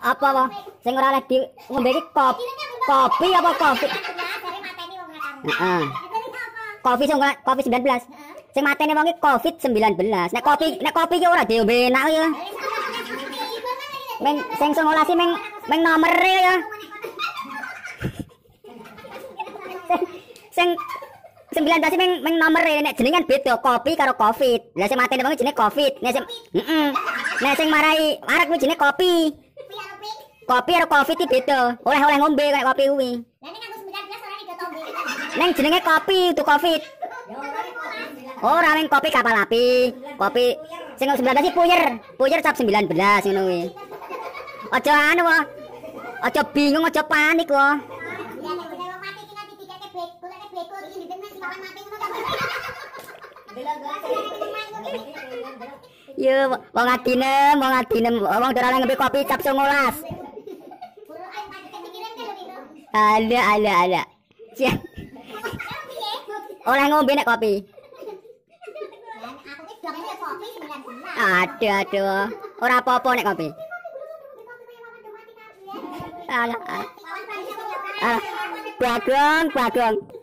apa apa sing ora oleh ngombe iki kop, kopi apa kopi kopi sing kopi 19 sing matene wong iki covid 19 nek kopi nek kopi iki ora diombe enak ya Meng sing songolas iki meng meng nomer e ya. Sing 19 sing meng meng nomere nek jenengan beda kopi karo Covid. Lah sing matene wong jenenge Covid. Nek sing heeh. Nek sing marai arek kuwi jenenge kopi. Kopi atau kopi itu beda. Oleh-oleh ngombe kayak kopi kuwi. Neng aku jenenge kopi itu kopi. orang yang kopi kapal api. Kopi sing 19 sih puyer. Puyer cap 19 ngono kuwi. Aja anu wah Aja bingung, aja panik wae. Kan ya, gitu wong adinem, wong adinem, wong dorane ngembe kopi cap 19. ada ada ada cek oleh ngombe nek kopi ada ada ora apa-apa nek kopi Alah, alah, ah.